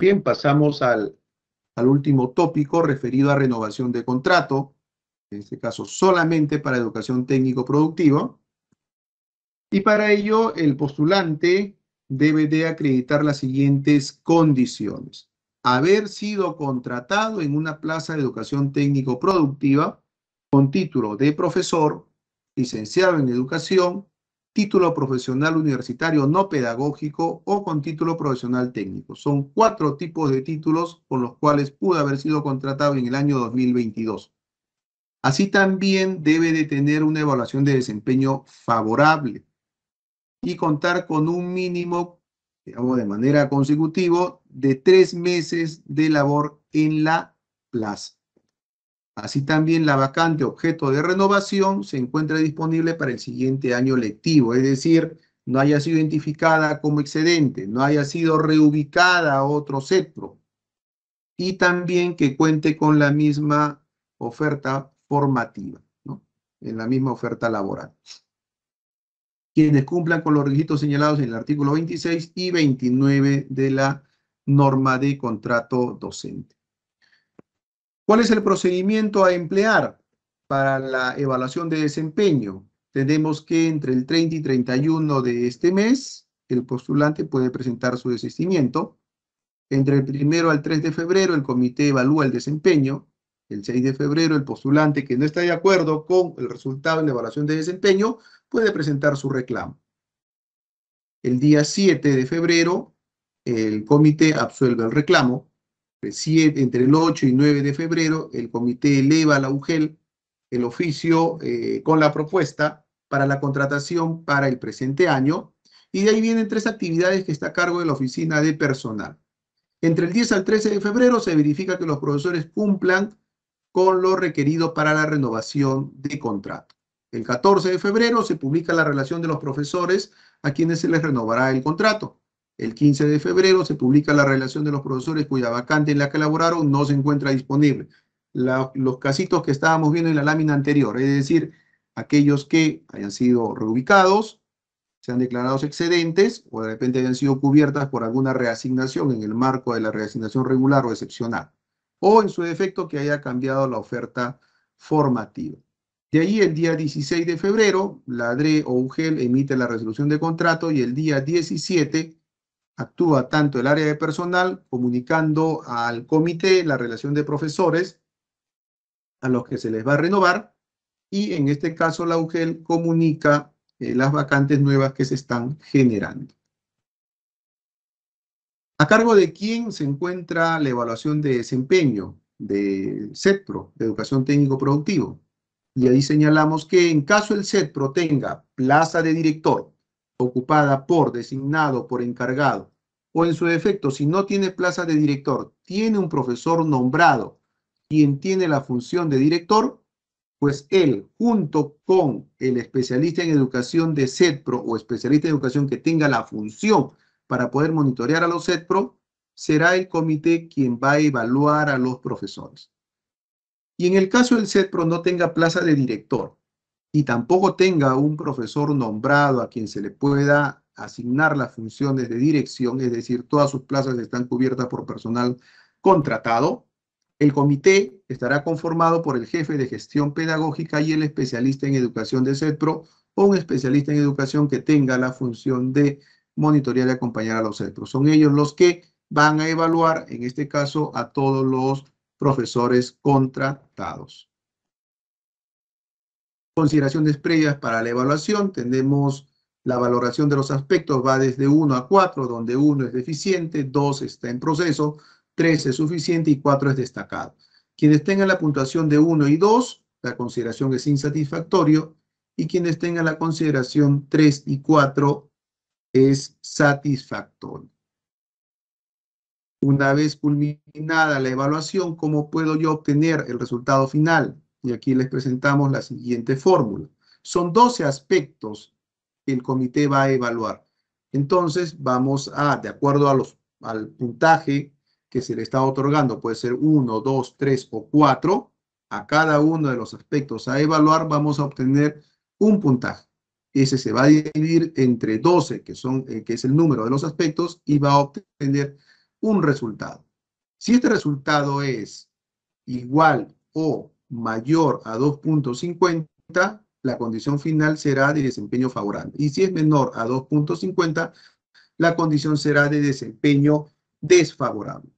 Bien, pasamos al, último tópico referido a renovación de contrato, en este caso solamente para educación técnico-productiva. Y para ello, el postulante debe de acreditar las siguientes condiciones. Haber sido contratado en una plaza de educación técnico-productiva con título de profesor, licenciado en educación, título profesional universitario no pedagógico o con título profesional técnico. Son cuatro tipos de títulos con los cuales pudo haber sido contratado en el año 2022. Así también debe de tener una evaluación de desempeño favorable y contar con un mínimo, digamos de manera consecutiva, de tres meses de labor en la plaza. Así también la vacante objeto de renovación se encuentra disponible para el siguiente año lectivo, es decir, no haya sido identificada como excedente, no haya sido reubicada a otro centro y también que cuente con la misma oferta formativa, ¿no? en la misma oferta laboral. Quienes cumplan con los requisitos señalados en el artículo 26 y 29 de la norma de contrato docente. ¿Cuál es el procedimiento a emplear para la evaluación de desempeño? Tenemos que entre el 30 y 31 de este mes, el postulante puede presentar su desistimiento. Entre el primero al 3 de febrero, el comité evalúa el desempeño. El 6 de febrero, el postulante que no está de acuerdo con el resultado de la evaluación de desempeño puede presentar su reclamo. El día 7 de febrero, el comité absuelve el reclamo entre el 8 y 9 de febrero, el comité eleva a la UGEL el oficio eh, con la propuesta para la contratación para el presente año. Y de ahí vienen tres actividades que está a cargo de la oficina de personal. Entre el 10 al 13 de febrero se verifica que los profesores cumplan con lo requerido para la renovación de contrato. El 14 de febrero se publica la relación de los profesores a quienes se les renovará el contrato. El 15 de febrero se publica la relación de los profesores cuya vacante en la que elaboraron no se encuentra disponible. los casitos que estábamos viendo en la lámina anterior, es decir, aquellos que hayan sido reubicados, se han declarado excedentes o de repente hayan sido cubiertas por alguna reasignación en el marco de la reasignación regular o excepcional, o en su defecto que haya cambiado la oferta formativa. De ahí el día 16 de febrero, la DRE o UGEL emite la resolución de contrato y el día 17 actúa tanto el área de personal comunicando al comité la relación de profesores a los que se les va a renovar y en este caso la UGEL comunica eh, las vacantes nuevas que se están generando. ¿A cargo de quién se encuentra la evaluación de desempeño de CETPRO, de Educación Técnico Productivo? Y ahí señalamos que en caso el CETPRO tenga plaza de director, ocupada por, designado, por encargado, o en su defecto, si no tiene plaza de director, tiene un profesor nombrado, quien tiene la función de director, pues él, junto con el especialista en educación de CEDPRO o especialista en educación que tenga la función para poder monitorear a los CEDPRO, será el comité quien va a evaluar a los profesores. Y en el caso del CEDPRO no tenga plaza de director, y tampoco tenga un profesor nombrado a quien se le pueda asignar las funciones de dirección, es decir, todas sus plazas están cubiertas por personal contratado, el comité estará conformado por el jefe de gestión pedagógica y el especialista en educación de CEPRO o un especialista en educación que tenga la función de monitorear y acompañar a los centros Son ellos los que van a evaluar, en este caso, a todos los profesores contratados consideraciones previas para la evaluación. Tenemos la valoración de los aspectos, va desde 1 a 4, donde 1 es deficiente, 2 está en proceso, 3 es suficiente y 4 es destacado. Quienes tengan la puntuación de 1 y 2, la consideración es insatisfactorio, y quienes tengan la consideración 3 y 4 es satisfactorio. Una vez culminada la evaluación, ¿cómo puedo yo obtener el resultado final? Y aquí les presentamos la siguiente fórmula. Son 12 aspectos que el comité va a evaluar. Entonces vamos a, de acuerdo a los, al puntaje que se le está otorgando, puede ser 1, 2, 3 o 4, a cada uno de los aspectos a evaluar vamos a obtener un puntaje. Ese se va a dividir entre 12, que, son, eh, que es el número de los aspectos, y va a obtener un resultado. Si este resultado es igual o mayor a 2.50, la condición final será de desempeño favorable. Y si es menor a 2.50, la condición será de desempeño desfavorable.